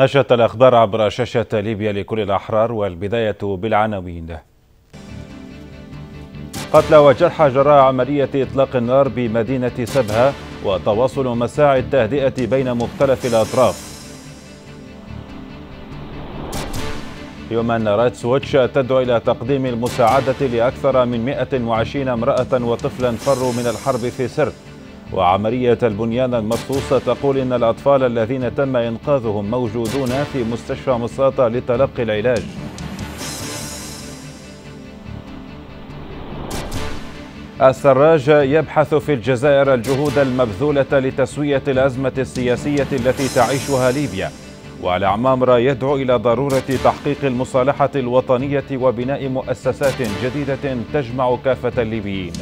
نشرت الأخبار عبر شاشة ليبيا لكل الأحرار والبداية بالعناوين قتلى وجرحى جراء عملية إطلاق النار بمدينة سبها وتواصل مساعي التهدئة بين مختلف الأطراف أن رايتس ووتش تدعو إلى تقديم المساعدة لأكثر من 120 امرأة وطفلا فروا من الحرب في سرت وعملية البنيان المخصوصة تقول إن الأطفال الذين تم إنقاذهم موجودون في مستشفى مصاطة لتلقي العلاج السراج يبحث في الجزائر الجهود المبذولة لتسوية الأزمة السياسية التي تعيشها ليبيا والعمامرة يدعو إلى ضرورة تحقيق المصالحة الوطنية وبناء مؤسسات جديدة تجمع كافة الليبيين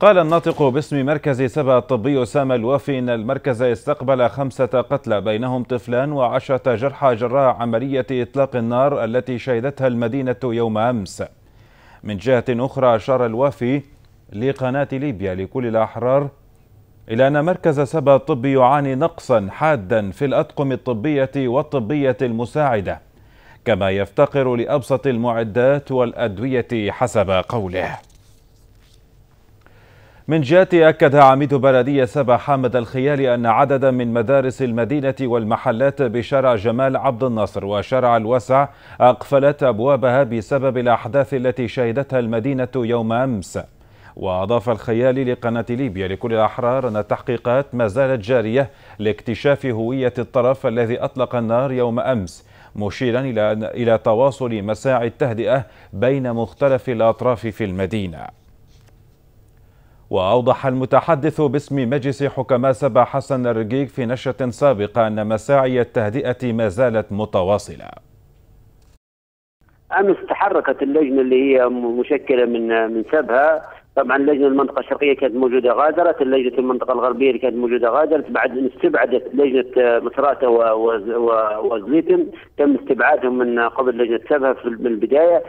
قال الناطق باسم مركز سبا الطبي أسامة الوافي إن المركز استقبل خمسة قتلى بينهم طفلان وعشرة جرحى جراء عملية إطلاق النار التي شهدتها المدينة يوم أمس من جهة أخرى أشار الوافي لقناة ليبيا لكل الأحرار إلى أن مركز سبا الطبي يعاني نقصا حادا في الأطقم الطبية والطبية المساعدة كما يفتقر لأبسط المعدات والأدوية حسب قوله من جهته أكد عميد بلدية سبا حامد الخيالي أن عددا من مدارس المدينة والمحلات بشارع جمال عبد الناصر وشارع الوسع أقفلت أبوابها بسبب الأحداث التي شهدتها المدينة يوم أمس وأضاف الخيالي لقناة ليبيا لكل الأحرار أن التحقيقات ما زالت جارية لاكتشاف هوية الطرف الذي أطلق النار يوم أمس مشيرا إلى تواصل مساعي التهدئة بين مختلف الأطراف في المدينة وأوضح المتحدث باسم مجلس حكماء سبا حسن الرقيق في نشرة سابقة أن مساعي التهدئة ما زالت متواصلة أمس تحركت اللجنة اللي هي مشكلة من من سبها طبعا لجنه المنطقه الشرقيه كانت موجوده غادرت، اللجنة المنطقه الغربيه اللي كانت موجوده غادرت، بعد أن استبعدت لجنه آه، مصراته وزيتم تم استبعادهم من قبل لجنه سبها في البدايه،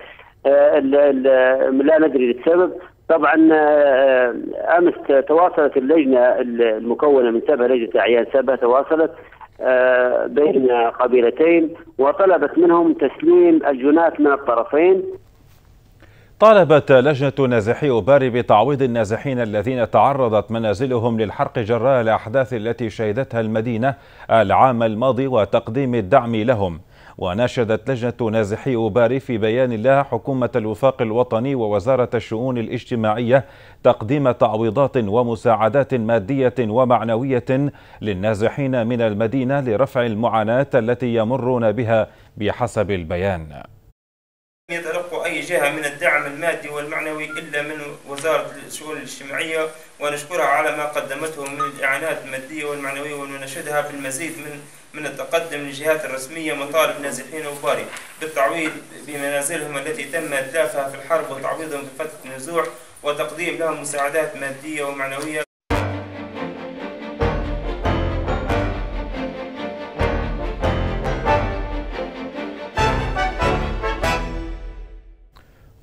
آه، لا ندري للسبب طبعا آه، امس تواصلت اللجنه المكونه من سبع لجنه اعيان سبع تواصلت آه، بين قبيلتين وطلبت منهم تسليم الجنات من الطرفين طالبت لجنة نازحي أباري بتعويض النازحين الذين تعرضت منازلهم للحرق جراء الأحداث التي شهدتها المدينة العام الماضي وتقديم الدعم لهم وناشدت لجنة نازحي أوباري في بيان لها حكومة الوفاق الوطني ووزارة الشؤون الاجتماعية تقديم تعويضات ومساعدات مادية ومعنوية للنازحين من المدينة لرفع المعاناة التي يمرون بها بحسب البيان جهة من الدعم المادي والمعنوي إلا من وزارة الشؤون الاجتماعية ونشكرها على ما قدمته من الإعانات المادية والمعنوية ونناشدها في المزيد من من التقدم للجهات الرسمية مطالب نازحين وباري بالتعويض بمنازلهم التي تم إتلافها في الحرب وتعويضهم في فترة النزوح وتقديم لهم مساعدات مادية ومعنوية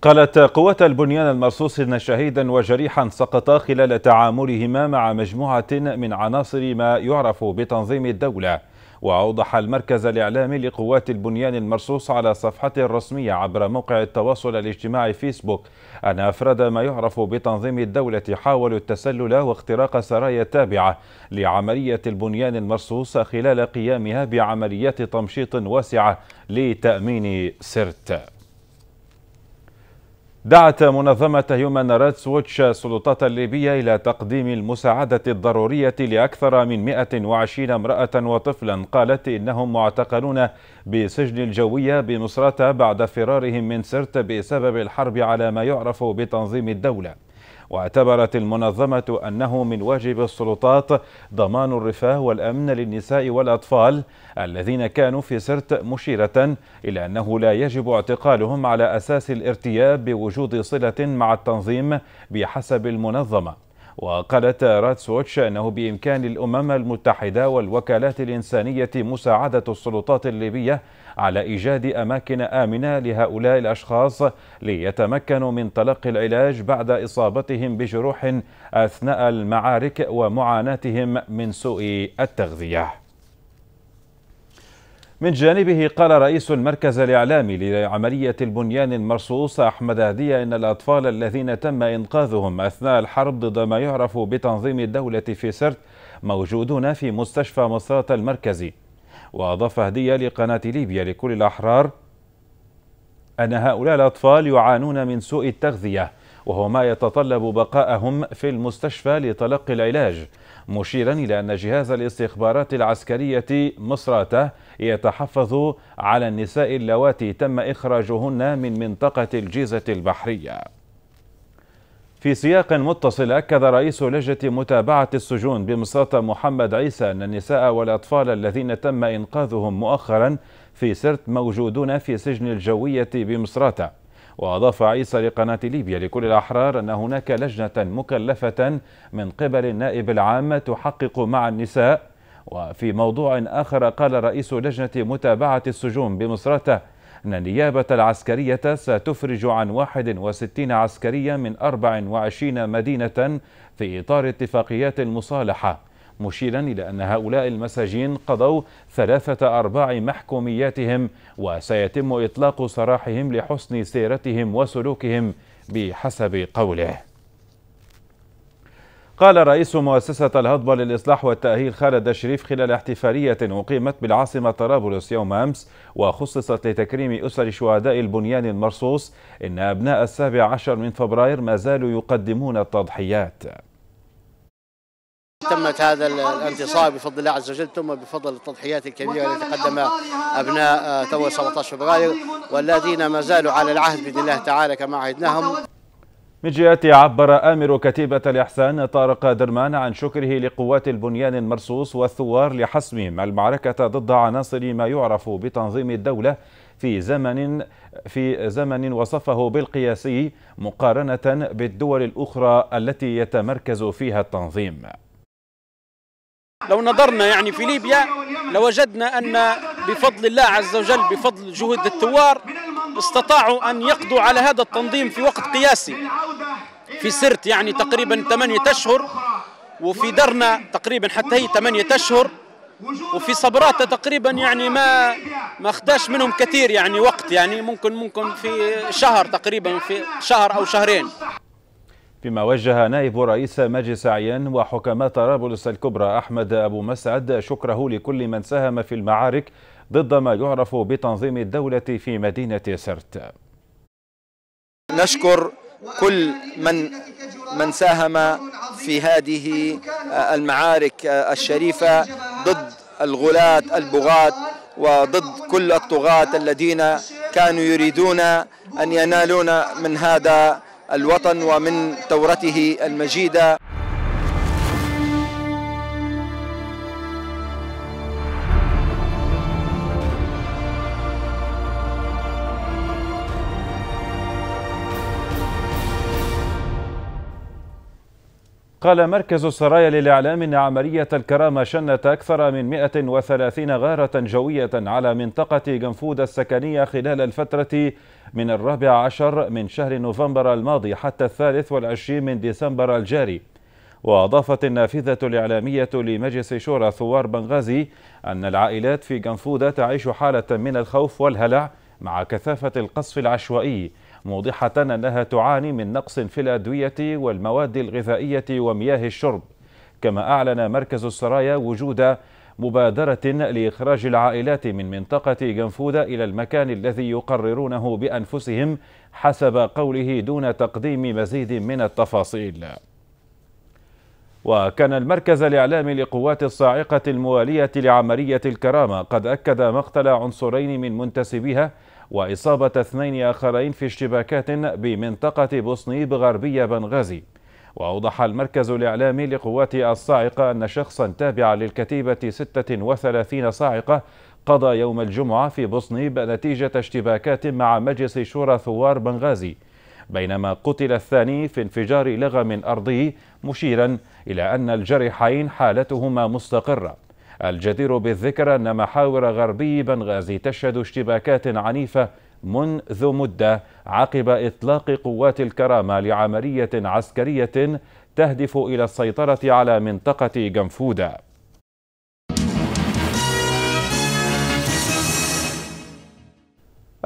قالت قوات البنيان المرصوص أن شهيدا وجريحا سقطا خلال تعاملهما مع مجموعة من عناصر ما يعرف بتنظيم الدولة وأوضح المركز الإعلامي لقوات البنيان المرصوص على صفحته الرسمية عبر موقع التواصل الاجتماعي فيسبوك أن أفراد ما يعرف بتنظيم الدولة حاولوا التسلل واختراق سرايا تابعة لعملية البنيان المرصوص خلال قيامها بعمليات تمشيط واسعة لتأمين سرت دعت منظمة هيومان رايتس ووتش السلطات الليبية إلى تقديم المساعدة الضرورية لأكثر من 120 امرأة وطفلا قالت إنهم معتقلون بسجن الجوية بمصراتة بعد فرارهم من سرت بسبب الحرب على ما يعرف بتنظيم الدولة واعتبرت المنظمة أنه من واجب السلطات ضمان الرفاه والأمن للنساء والأطفال الذين كانوا في سرت مشيرة إلى أنه لا يجب اعتقالهم على أساس الارتياب بوجود صلة مع التنظيم بحسب المنظمة وقالت راتس ووتش أنه بإمكان الأمم المتحدة والوكالات الإنسانية مساعدة السلطات الليبية على إيجاد أماكن آمنة لهؤلاء الأشخاص ليتمكنوا من تلقي العلاج بعد إصابتهم بجروح أثناء المعارك ومعاناتهم من سوء التغذية من جانبه قال رئيس المركز الإعلامي لعملية البنيان المرصوص أحمد هدية إن الأطفال الذين تم إنقاذهم أثناء الحرب ضد ما يعرف بتنظيم الدولة في سرت موجودون في مستشفى مصرات المركزي وأضاف هدية لقناة ليبيا لكل الأحرار أن هؤلاء الأطفال يعانون من سوء التغذية وهو ما يتطلب بقاءهم في المستشفى لتلقي العلاج مشيرا إلى أن جهاز الاستخبارات العسكرية مصراته يتحفظ على النساء اللواتي تم إخراجهن من منطقة الجيزة البحرية في سياق متصل أكد رئيس لجنة متابعة السجون بمصراتة محمد عيسى أن النساء والأطفال الذين تم إنقاذهم مؤخرا في سرت موجودون في سجن الجوية بمصراتة وأضاف عيسى لقناة ليبيا لكل الأحرار أن هناك لجنة مكلفة من قبل النائب العام تحقق مع النساء وفي موضوع آخر قال رئيس لجنة متابعة السجون بمصرته أن النيابة العسكرية ستفرج عن 61 عسكريا من 24 مدينة في إطار اتفاقيات المصالحة مشيرا إلى أن هؤلاء المساجين قضوا ثلاثة أرباع محكومياتهم وسيتم إطلاق سراحهم لحسن سيرتهم وسلوكهم بحسب قوله قال رئيس مؤسسة الهضبة للإصلاح والتأهيل خالد الشريف خلال احتفالية أقيمت بالعاصمة طرابلس يوم أمس وخصصت لتكريم أسر شهداء البنيان المرصوص إن أبناء السابع عشر من فبراير ما زالوا يقدمون التضحيات تمت هذا الانتصار بفضل الله عز وجل ثم بفضل التضحيات الكبيرة التي قدمها أبناء ثورة آه، 17 فبراير والذين ما زالوا على العهد بإذن الله تعالى كما عهدناهم من جهته عبر آمر كتيبة الإحسان طارق درمان عن شكره لقوات البنيان المرصوص والثوار لحسمهم المعركة ضد عناصر ما يعرف بتنظيم الدولة في زمن في زمن وصفه بالقياسي مقارنة بالدول الأخرى التي يتمركز فيها التنظيم لو نظرنا يعني في ليبيا لوجدنا أن بفضل الله عز وجل بفضل جهود الثوار استطاعوا أن يقضوا على هذا التنظيم في وقت قياسي في سرت يعني تقريبا ثمانية أشهر وفي درنا تقريبا حتى هي ثمانية أشهر وفي صبراتة تقريبا يعني ما ما خداش منهم كثير يعني وقت يعني ممكن ممكن في شهر تقريبا في شهر أو شهرين فيما وجه نائب رئيس مجلس عيان وحكماء طرابلس الكبرى أحمد أبو مسعد شكره لكل من ساهم في المعارك ضد ما يعرف بتنظيم الدولة في مدينة سرت نشكر كل من من ساهم في هذه المعارك الشريفة ضد الغلاة البغاة وضد كل الطغاة الذين كانوا يريدون أن ينالون من هذا الوطن ومن ثورته المجيده قال مركز السرايا للإعلام أن عملية الكرامة شنت أكثر من 130 غارة جوية على منطقة جنفود السكنية خلال الفترة من الرابع عشر من شهر نوفمبر الماضي حتى الثالث والعشرين من ديسمبر الجاري وأضافت النافذة الإعلامية لمجلس شورى ثوار بنغازي أن العائلات في جنفودة تعيش حالة من الخوف والهلع مع كثافة القصف العشوائي موضحة أنها تعاني من نقص في الأدوية والمواد الغذائية ومياه الشرب كما أعلن مركز السرايا وجود مبادرة لإخراج العائلات من منطقة جنفودة إلى المكان الذي يقررونه بأنفسهم حسب قوله دون تقديم مزيد من التفاصيل وكان المركز الإعلامي لقوات الصاعقة الموالية لعملية الكرامة قد أكد مقتل عنصرين من منتسبيها وإصابة اثنين آخرين في اشتباكات بمنطقة بوسني بغربية بنغازي وأوضح المركز الإعلامي لقوات الصاعقة أن شخصا تابعا للكتيبة 36 صاعقة قضى يوم الجمعة في بوسنيب نتيجة اشتباكات مع مجلس شورى ثوار بنغازي بينما قتل الثاني في انفجار لغم أرضي مشيرا إلى أن الجريحين حالتهما مستقرة الجدير بالذكر أن محاور غربي بنغازي تشهد اشتباكات عنيفة منذ مدة عقب إطلاق قوات الكرامة لعملية عسكرية تهدف إلى السيطرة على منطقة جنفودا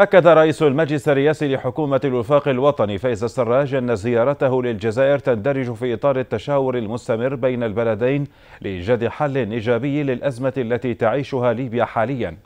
أكد رئيس المجلس الرئاسي لحكومة الوفاق الوطني فايز السراج أن زيارته للجزائر تندرج في إطار التشاور المستمر بين البلدين لإيجاد حل إيجابي للأزمة التي تعيشها ليبيا حاليا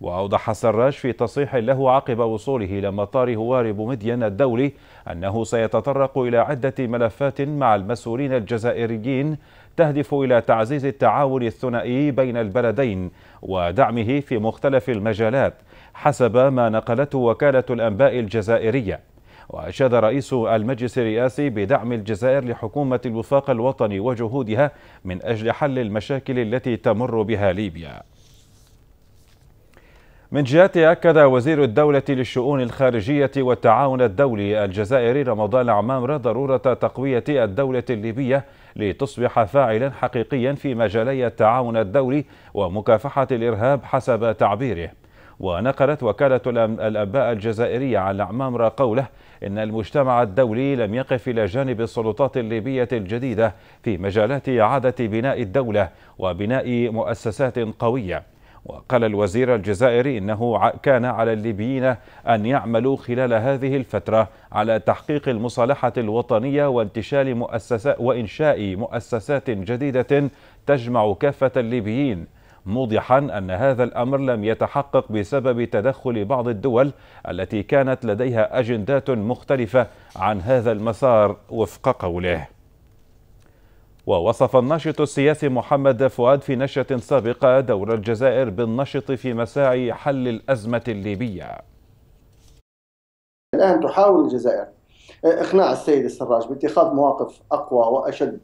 وأوضح السراج في تصريح له عقب وصوله إلى مطار هوار بومدين الدولي أنه سيتطرق إلى عدة ملفات مع المسؤولين الجزائريين تهدف إلى تعزيز التعاون الثنائي بين البلدين ودعمه في مختلف المجالات حسب ما نقلته وكالة الأنباء الجزائرية وأشاد رئيس المجلس الرئاسي بدعم الجزائر لحكومة الوفاق الوطني وجهودها من أجل حل المشاكل التي تمر بها ليبيا من جهته أكد وزير الدولة للشؤون الخارجية والتعاون الدولي الجزائري رمضان عمامرة ضرورة تقوية الدولة الليبية لتصبح فاعلا حقيقيا في مجالي التعاون الدولي ومكافحة الإرهاب حسب تعبيره ونقلت وكالة الأنباء الجزائرية عن عمامرة قوله إن المجتمع الدولي لم يقف إلى جانب السلطات الليبية الجديدة في مجالات إعادة بناء الدولة وبناء مؤسسات قوية وقال الوزير الجزائري إنه كان على الليبيين أن يعملوا خلال هذه الفترة على تحقيق المصالحة الوطنية وانتشال مؤسسات وإنشاء مؤسسات جديدة تجمع كافة الليبيين موضحا أن هذا الأمر لم يتحقق بسبب تدخل بعض الدول التي كانت لديها أجندات مختلفة عن هذا المسار وفق قوله ووصف الناشط السياسي محمد فؤاد في نشرة سابقة دور الجزائر بالنشط في مساعي حل الأزمة الليبية الآن تحاول الجزائر إقناع السيد السراج باتخاذ مواقف أقوى وأشد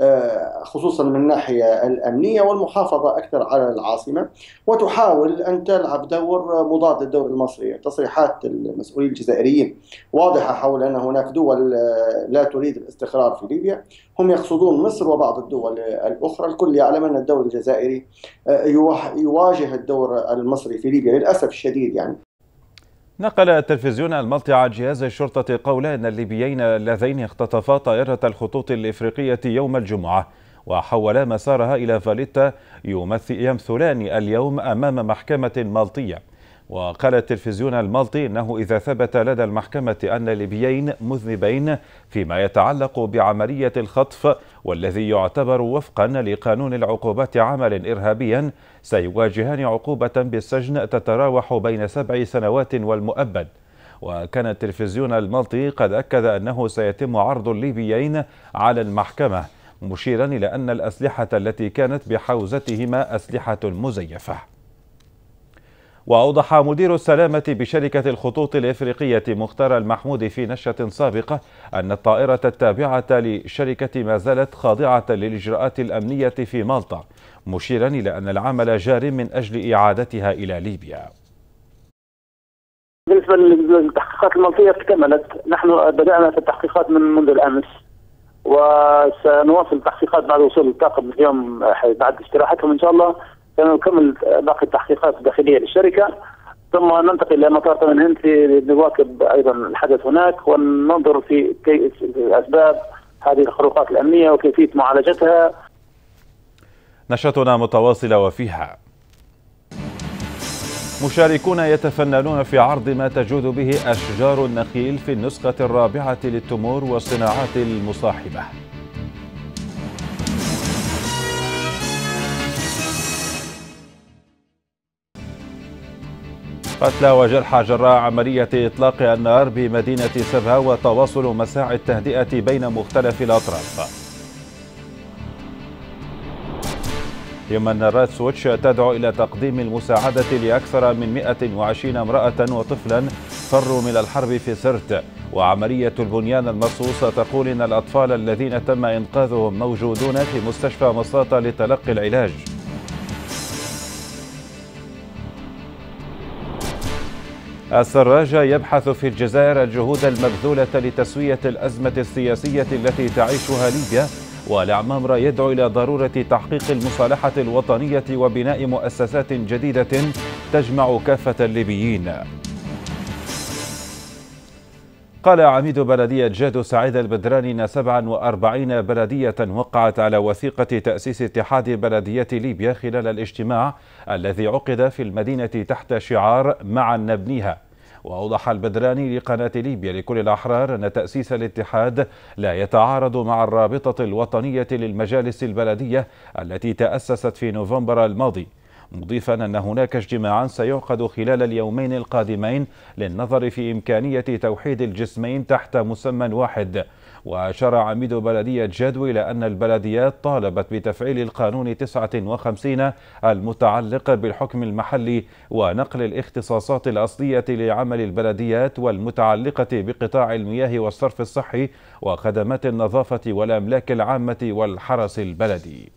آه، خصوصا من الناحية الأمنية والمحافظة أكثر على العاصمة وتحاول أن تلعب دور مضاد للدور المصري تصريحات المسؤولين الجزائريين واضحة حول أن هناك دول آه، لا تريد الاستقرار في ليبيا هم يقصدون مصر وبعض الدول الأخرى الكل يعلم أن الدور الجزائري آه، يواجه الدور المصري في ليبيا للأسف الشديد يعني نقل التلفزيون الملطي عن جهاز الشرطة قول أن الليبيين اللذين اختطفا طائرة الخطوط الإفريقية يوم الجمعة وحولا مسارها إلى فاليتا يمثلان اليوم أمام محكمة مالطية وقال التلفزيون المالطي انه اذا ثبت لدى المحكمه ان الليبيين مذنبين فيما يتعلق بعمليه الخطف والذي يعتبر وفقا لقانون العقوبات عملا ارهابيا سيواجهان عقوبه بالسجن تتراوح بين سبع سنوات والمؤبد وكان التلفزيون المالطي قد اكد انه سيتم عرض الليبيين على المحكمه مشيرا الى ان الاسلحه التي كانت بحوزتهما اسلحه مزيفه وأوضح مدير السلامة بشركة الخطوط الإفريقية مختار المحمود في نشرة سابقة أن الطائرة التابعة لشركة ما زالت خاضعة للإجراءات الأمنية في مالطا مشيرا إلى أن العمل جار من أجل إعادتها إلى ليبيا بالنسبة للتحقيقات المالطية اكتملت نحن بدأنا في التحقيقات من منذ الأمس وسنواصل التحقيقات بعد وصول الطاقم اليوم آه، بعد استراحتهم إن شاء الله نكمل باقي التحقيقات الداخليه للشركه ثم ننتقل الى مطار تمن هند لنواكب ايضا الحدث هناك وننظر في اسباب هذه الخروقات الامنيه وكيفيه معالجتها. نشاطنا متواصله وفيها مشاركون يتفننون في عرض ما تجود به أشجار النخيل في النسخة الرابعة للتمور والصناعات المصاحبة قتلى وجرحى جراء عملية إطلاق النار بمدينة سبها وتواصل مساعي التهدئة بين مختلف الأطراف أن رايتس ووتش تدعو إلى تقديم المساعدة لأكثر من 120 امرأة وطفلا فروا من الحرب في سرت وعملية البنيان المرصوص تقول إن الأطفال الذين تم إنقاذهم موجودون في مستشفى مصاطة لتلقي العلاج السراج يبحث في الجزائر الجهود المبذولة لتسوية الأزمة السياسية التي تعيشها ليبيا والعمامرة يدعو إلى ضرورة تحقيق المصالحة الوطنية وبناء مؤسسات جديدة تجمع كافة الليبيين قال عميد بلدية جادو سعيد البدراني إن 47 بلدية وقعت على وثيقة تأسيس اتحاد بلديات ليبيا خلال الاجتماع الذي عقد في المدينة تحت شعار معا نبنيها وأوضح البدراني لقناة ليبيا لكل الأحرار أن تأسيس الاتحاد لا يتعارض مع الرابطة الوطنية للمجالس البلدية التي تأسست في نوفمبر الماضي مضيفا أن هناك اجتماعا سيعقد خلال اليومين القادمين للنظر في إمكانية توحيد الجسمين تحت مسمى واحد وأشار عميد بلدية جدو إلى أن البلديات طالبت بتفعيل القانون 59 المتعلق بالحكم المحلي ونقل الاختصاصات الأصلية لعمل البلديات والمتعلقة بقطاع المياه والصرف الصحي وخدمات النظافة والأملاك العامة والحرس البلدي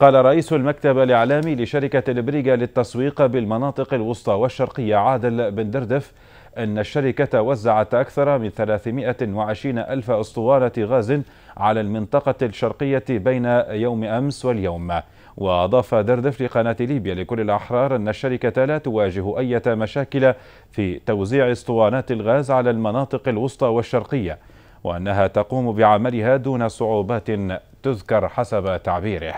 قال رئيس المكتب الإعلامي لشركة البريغا للتسويق بالمناطق الوسطى والشرقية عادل بن دردف أن الشركة وزعت أكثر من 320 ألف أسطوانة غاز على المنطقة الشرقية بين يوم أمس واليوم وأضاف دردف لقناة ليبيا لكل الأحرار أن الشركة لا تواجه أي مشاكل في توزيع اسطوانات الغاز على المناطق الوسطى والشرقية وأنها تقوم بعملها دون صعوبات تذكر حسب تعبيره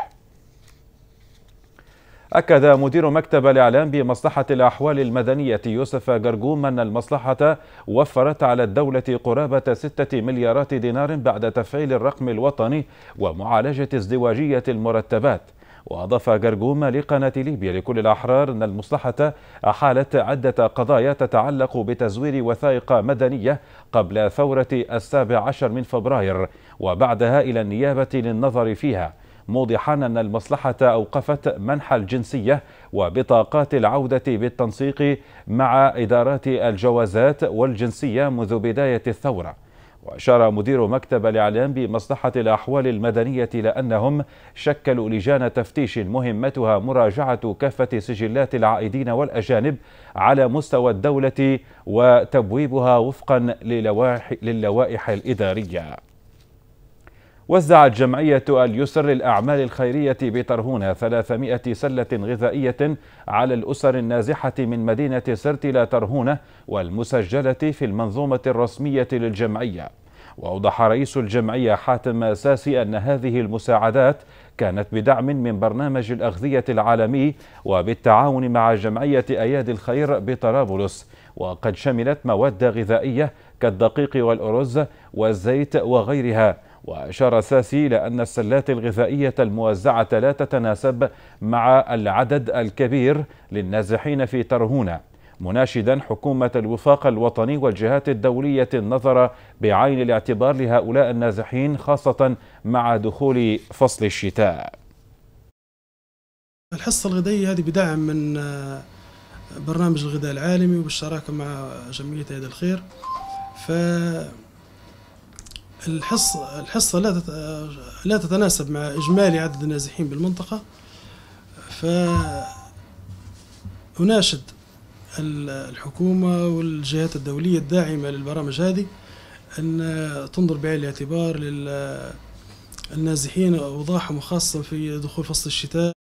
أكد مدير مكتب الإعلام بمصلحة الأحوال المدنية يوسف جرجوم أن المصلحة وفرت على الدولة قرابة 6 مليارات دينار بعد تفعيل الرقم الوطني ومعالجة ازدواجية المرتبات وأضاف جرجوم لقناة ليبيا لكل الأحرار أن المصلحة أحالت عدة قضايا تتعلق بتزوير وثائق مدنية قبل ثورة السابع عشر من فبراير وبعدها إلى النيابة للنظر فيها موضحا أن المصلحة أوقفت منح الجنسية وبطاقات العودة بالتنسيق مع إدارات الجوازات والجنسية منذ بداية الثورة وأشار مدير مكتب الإعلام بمصلحة الأحوال المدنية لانهم شكلوا لجان تفتيش مهمتها مراجعة كافة سجلات العائدين والأجانب على مستوى الدولة وتبويبها وفقا للوائح الإدارية وزعت جمعية اليسر للأعمال الخيرية بطرهون 300 سلة غذائية على الأسر النازحة من مدينة سرتلة ترهونة والمسجلة في المنظومة الرسمية للجمعية وأوضح رئيس الجمعية حاتم ساسي أن هذه المساعدات كانت بدعم من برنامج الأغذية العالمي وبالتعاون مع جمعية أيادي الخير بطرابلس وقد شملت مواد غذائية كالدقيق والأرز والزيت وغيرها وأشار ساسي إلى أن السلات الغذائية الموزعة لا تتناسب مع العدد الكبير للنازحين في ترهونة مناشدا حكومة الوفاق الوطني والجهات الدولية النظر بعين الاعتبار لهؤلاء النازحين خاصة مع دخول فصل الشتاء الحصة الغذائية هذه بدعم من آه، برنامج الغذاء العالمي وبالشراكة مع جمعية يد الخير ف الحصة الحصة لا لا تتناسب مع إجمالي عدد النازحين بالمنطقة فأناشد الحكومة والجهات الدولية الداعمة للبرامج هذه أن تنظر بعين الاعتبار للنازحين وأوضاعهم خاصة في دخول فصل الشتاء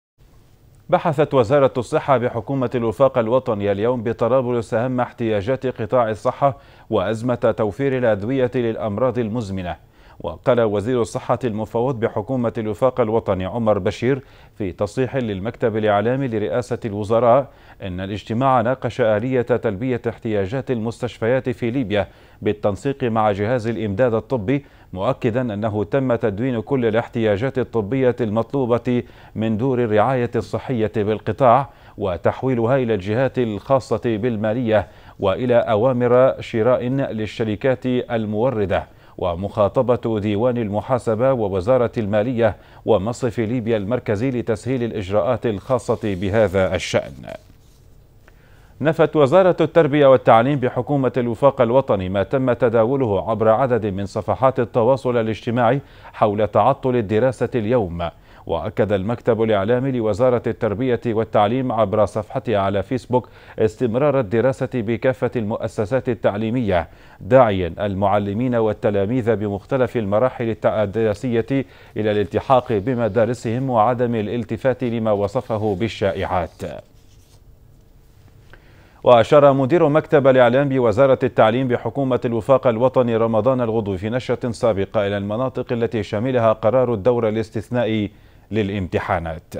بحثت وزارة الصحة بحكومة الوفاق الوطني اليوم بطرابلس أهم احتياجات قطاع الصحة وأزمة توفير الأدوية للأمراض المزمنة وقال وزير الصحة المفوض بحكومة الوفاق الوطني عمر بشير في تصريح للمكتب الإعلامي لرئاسة الوزراء أن الاجتماع ناقش آلية تلبية احتياجات المستشفيات في ليبيا بالتنسيق مع جهاز الإمداد الطبي مؤكدا أنه تم تدوين كل الاحتياجات الطبية المطلوبة من دور الرعاية الصحية بالقطاع وتحويلها إلى الجهات الخاصة بالمالية وإلى أوامر شراء للشركات الموردة ومخاطبة ديوان المحاسبة ووزارة المالية ومصرف ليبيا المركزي لتسهيل الإجراءات الخاصة بهذا الشأن نفت وزارة التربية والتعليم بحكومة الوفاق الوطني ما تم تداوله عبر عدد من صفحات التواصل الاجتماعي حول تعطل الدراسة اليوم وأكد المكتب الإعلامي لوزارة التربية والتعليم عبر صفحتها على فيسبوك استمرار الدراسة بكافة المؤسسات التعليمية داعيا المعلمين والتلاميذ بمختلف المراحل الدراسية إلى الالتحاق بمدارسهم وعدم الالتفات لما وصفه بالشائعات وأشار مدير مكتب الإعلام بوزارة التعليم بحكومة الوفاق الوطني رمضان الغضو في نشرة سابقة إلى المناطق التي شملها قرار الدورة الاستثنائي للامتحانات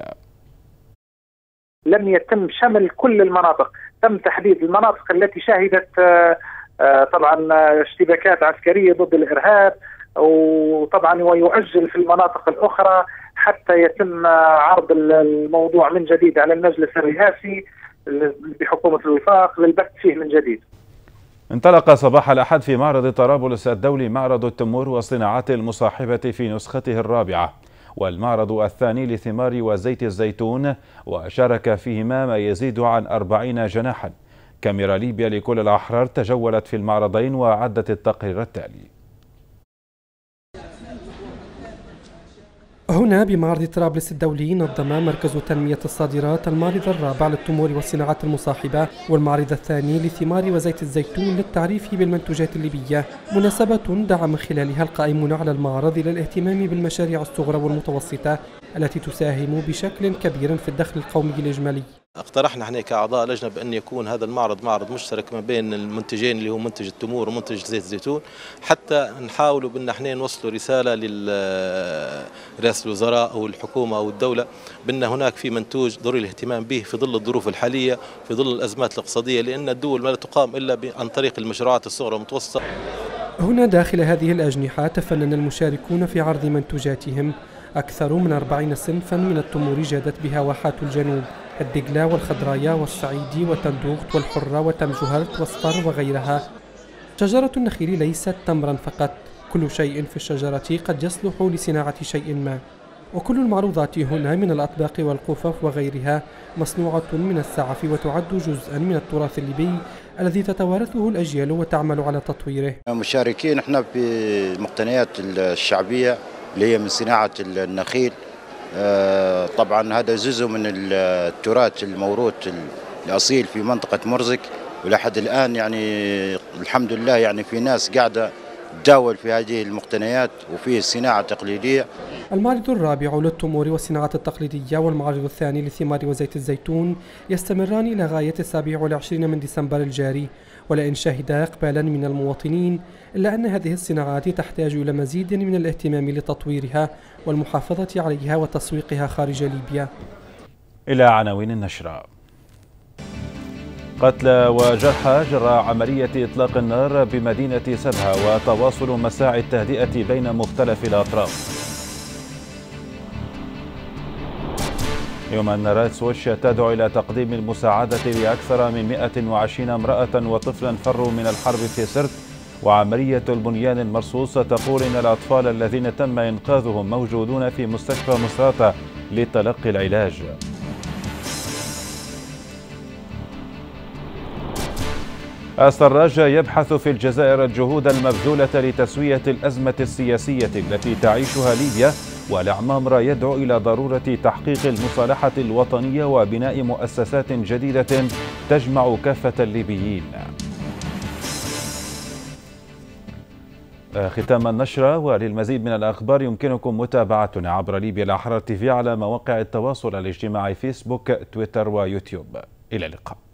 لم يتم شمل كل المناطق تم تحديد المناطق التي شهدت آه، آه، طبعا اشتباكات عسكرية ضد الإرهاب وطبعا ويؤجل في المناطق الأخرى حتى يتم عرض الموضوع من جديد على المجلس الرئاسي بحكومه الوفاق للبحث فيه من جديد. انطلق صباح الأحد في معرض طرابلس الدولي معرض التمور والصناعات المصاحبة في نسخته الرابعة والمعرض الثاني لثمار وزيت الزيتون وشارك فيهما ما يزيد عن أربعين جناحا كاميرا ليبيا لكل الأحرار تجولت في المعرضين وعدت التقرير التالي هنا بمعرض طرابلس الدولي نظم مركز تنمية الصادرات المعرض الرابع للتمور والصناعات المصاحبة والمعرض الثاني لثمار وزيت الزيتون للتعريف بالمنتوجات الليبية مناسبة دعا من خلالها القائمون على المعرض إلى الاهتمام بالمشاريع الصغرى والمتوسطة التي تساهم بشكل كبير في الدخل القومي الإجمالي اقترحنا احنا كاعضاء لجنه بان يكون هذا المعرض معرض مشترك ما بين المنتجين اللي هو منتج التمور ومنتج زيت الزيتون حتى نحاولوا بان احنا نوصلوا رساله لرئاسه الوزراء او الحكومه او الدوله بان هناك في منتوج ضروري الاهتمام به في ظل الظروف الحاليه في ظل الازمات الاقتصاديه لان الدول ما لا تقام الا عن طريق المشروعات الصغرى والمتوسطه هنا داخل هذه الاجنحه تفنن المشاركون في عرض منتوجاتهم اكثر من 40 صنفا من التمور جادت بها واحات الجنوب الدجلة والخضرايا والصعيدي وتندوخت والحرة وتمجهرت وصفر وغيرها شجرة النخيل ليست تمرا فقط كل شيء في الشجرة قد يصلح لصناعة شيء ما وكل المعروضات هنا من الأطباق والقفف وغيرها مصنوعة من السعف وتعد جزءا من التراث الليبي الذي تتوارثه الأجيال وتعمل على تطويره مشاركين احنا بمقتنيات الشعبية اللي هي من صناعة النخيل آه، طبعا هذا جزء من التراث الموروث الاصيل في منطقه مرزق ولحد الان يعني الحمد لله يعني في ناس قاعده تداول في هذه المقتنيات وفي الصناعه التقليديه. المعرض الرابع للتمور والصناعات التقليديه والمعرض الثاني للثمار وزيت الزيتون يستمران الى غايه 27 من ديسمبر الجاري ولئن شهد إقبالا من المواطنين إلا أن هذه الصناعات تحتاج إلى مزيد من الاهتمام لتطويرها والمحافظة عليها وتسويقها خارج ليبيا إلى عناوين النشرة قتلى وجرحى جرى عملية إطلاق النار بمدينة سبها وتواصل مساعي التهدئة بين مختلف الأطراف يوم أن رايتس ووتش تدعو إلى تقديم المساعدة لأكثر من 120 امرأة وطفلا فروا من الحرب في سرت وعملية البنيان المرصوص تقول إن الأطفال الذين تم إنقاذهم موجودون في مستشفى مصراتة لتلقي العلاج السراج يبحث في الجزائر الجهود المبذولة لتسوية الأزمة السياسية التي تعيشها ليبيا والعمامرة يدعو إلى ضرورة تحقيق المصالحة الوطنية وبناء مؤسسات جديدة تجمع كافة الليبيين ختام النشرة وللمزيد من الأخبار يمكنكم متابعتنا عبر ليبيا الأحرار تيفي على مواقع التواصل الاجتماعي فيسبوك تويتر ويوتيوب إلى اللقاء